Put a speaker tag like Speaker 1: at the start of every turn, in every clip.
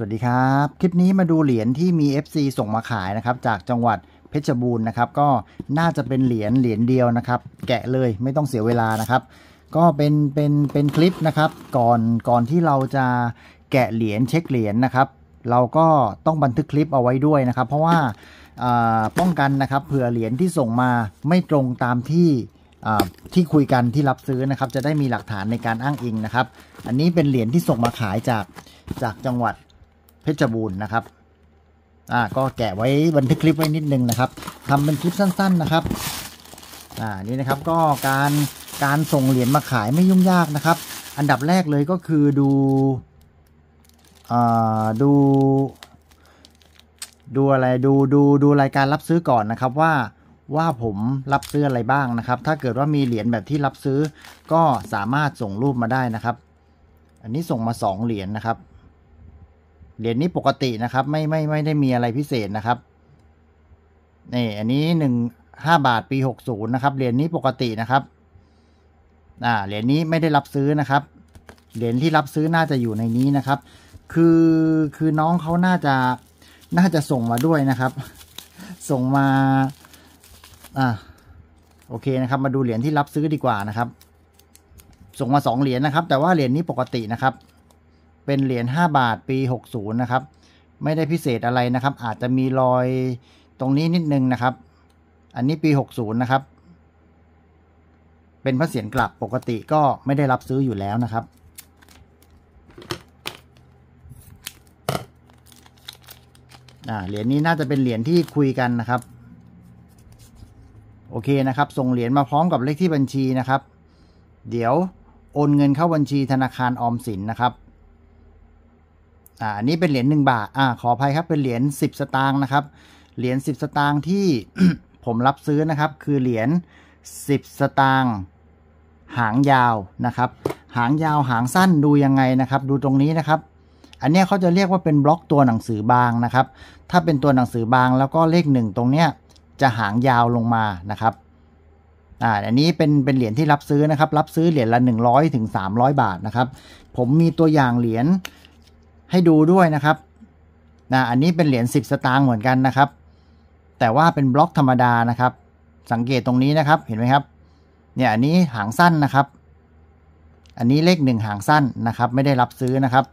Speaker 1: สวัสดีครับ คลิปนี้มาดูเหรียญที่มี FC ส่งมาขายนะครับจากจังหวัดเพชรบูรณ์นะครับ ก็น่าจะเป็นเหรียญเหรียญเดียวนะครับแกะเลยไม่ต้องเสียเวลานะครับ ก็เป็นเป็นเป็นคลิปนะครับก่อนก่อนที่เราจะแกะเหรียญเช็คเหรียญนะครับเราก็ต้องบันทึกคลิปเอาไว้ด้วยนะครับเพราะว่าป้องกันนะครับเผื่อเหรียญที่ส่งมาไม่ตรงตามที่ที่คุยกันที่รับซื้อนะครับจะได้มีหลักฐานในการอ้างอิงนะครับอันนี้เป็นเหรียญที่ส่งมาขายจากจากจังหวัดพชรบูรณ์นะครับ อ่า ก็แกะไว้บันทึกคลิปไว้นิดนึงนะครับทำเป็นคลิปสั้นๆนะครับ อ่านี่นะครับ ก็การการส่งเหรียญมาขายไม่ยุ่งยากนะครับ อันดับแรกเลยก็คือดู อ่า ดู ดูอะไรดูดูดูรายการรับซื้อก่อนนะครับ ว่าว่าผมรับซื้ออะไรบ้างนะครับ ถ้าเกิดว่ามีเหรียญแบบที่รับซื้อ ก็สามารถส่งรูปมาได้นะครับ อันนี้ส่งมา 2 เหรียญนนะครับเหรียญนี้ปกตินะครับ ไม่ไม่ไม่ได้มีอะไรพิเศษนะครับนี่ อันนี้หนึ่งห้าบาทปีหกศูนย์นะครับเหรียญนี้ปกตินะครับ อ่าเหรียญนี้ไม่ได้รับซื้อนะครับเหรียญที่รับซื้อน่าจะอยู่ในนี้นะครับ คือคือน้องเขาน่าจะ น่าจะส่งมาด้วยนะครับ ส่งมา อ่าโอเคนะครับ มาดูเหรียญที่รับซื้อดีกว่านะครับ ส่งมาสองเหรียญนะครับ แต่ว่าเหรียญนี้ปกตินะครับเป็นเหรียญ5บาทปี 60 นะครับ ไม่ได้พิเศษอะไรนะครับ อาจจะมีรอยตรงนี้นิดนึงนะครับ อันนี้ปี 60 นะครับ เป็นพระเศียรกลับปกติก็ไม่ได้รับซื้ออยู่แล้วนะครับเหรียญนี้น่าจะเป็นเหรียญที่คุยกันนะครับ โอเคนะครับ ส่งเหรียญมาพร้อมกับเลขที่บัญชีนะครับ เดี๋ยวโอนเงินเข้าบัญชีธนาคาร ออมสินนะครับอันนี้เป็นเหรียญ1บาท อ่าขออภัย ครับเป็นเหรียญ10สตางค์นะครับ เหรียญ10สตางค์ที่ผมรับซื้อนะครับคือเหรียญ10สตางค์หางยาวนะครับ หางยาวหางสั้นดูยังไงนะครับ ดูตรงนี้นะครับ อันนี้เขาจะเรียกว่าเป็นบล็อกตัวหนังสือบางนะครับ ถ้าเป็นตัวหนังสือบางแล้วก็เลข1ตรงเนี้ย จะหางยาวลงมานะครับอ่าอันนี้เป็นเป็นเหรียญที่รับซื้อนะครับ รับซื้อเหรียญละ100ถึง300บาทนะครับ ผมมีตัวอย่างเหรียญให้ดูด้วยนะครับนะอันนี้เป็นเหรียญ10สตางค์เหมือนกันนะครับ แต่ว่าเป็นบล็อกธรรมดานะครับ สังเกตตรงนี้นะครับ เห็นไหมครับ เนี่ย อันนี้หางสั้นนะครับ อันนี้เลขหนึ่งหางสั้นนะครับ ไม่ได้รับซื้อนะครับ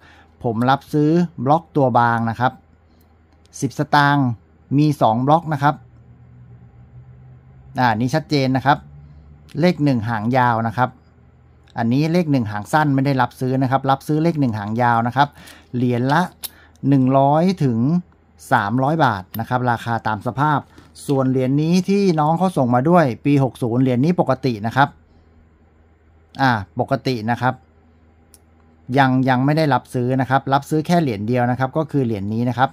Speaker 1: ผมรับซื้อบล็อกตัวบางนะครับ10สตางค์มี2บล็อกนะครับอ่านี้ชัดเจนนะครับ เลข1หางยาวนะครับอันนี้เลข 1 หางสั้นไม่ได้รับซื้อนะครับ รับซื้อเลข 1 หางยาวนะครับ เหรียญละ 100 ถึง 300 บาทนะครับ ราคาตามสภาพ ส่วนเหรียญนนี้ที่น้องเขาส่งมาด้วย ปี 60 เหรียญนนี้ปกตินะครับ อ่าปกตินะครับ ยังยังไม่ได้รับซื้อนะครับ รับซื้อแค่เหรียญเดียวนะครับ ก็คือเหรียญนนี้นะครับ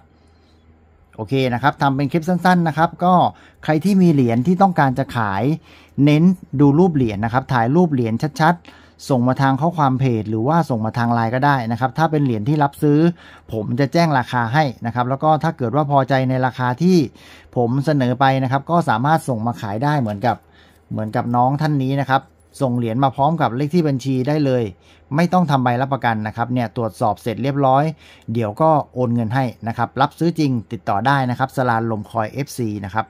Speaker 1: โอเคนะครับทำเป็นคลิปสั้น ๆนะครับ ก็ใครที่มีเหรียญที่ต้องการจะขายเน้นดูรูปเหรียญนะครับ ถ่ายรูปเหรียญชัดๆส่งมาทางข้อความเพจหรือว่าส่งมาทางไลน์ก็ได้นะครับ ถ้าเป็นเหรียญที่รับซื้อ ผมจะแจ้งราคาให้นะครับ แล้วก็ถ้าเกิดว่าพอใจในราคาที่ผมเสนอไปนะครับ ก็สามารถส่งมาขายได้เหมือนกับ เหมือนกับน้องท่านนี้นะครับ ส่งเหรียญมาพร้อมกับเลขที่บัญชีได้เลย ไม่ต้องทำใบรับประกันนะครับเนี่ยตรวจสอบเสร็จเรียบร้อย เดี๋ยวก็โอนเงินให้นะครับ รับซื้อจริงติดต่อได้นะครับ สลานลมคอย FC นะครับ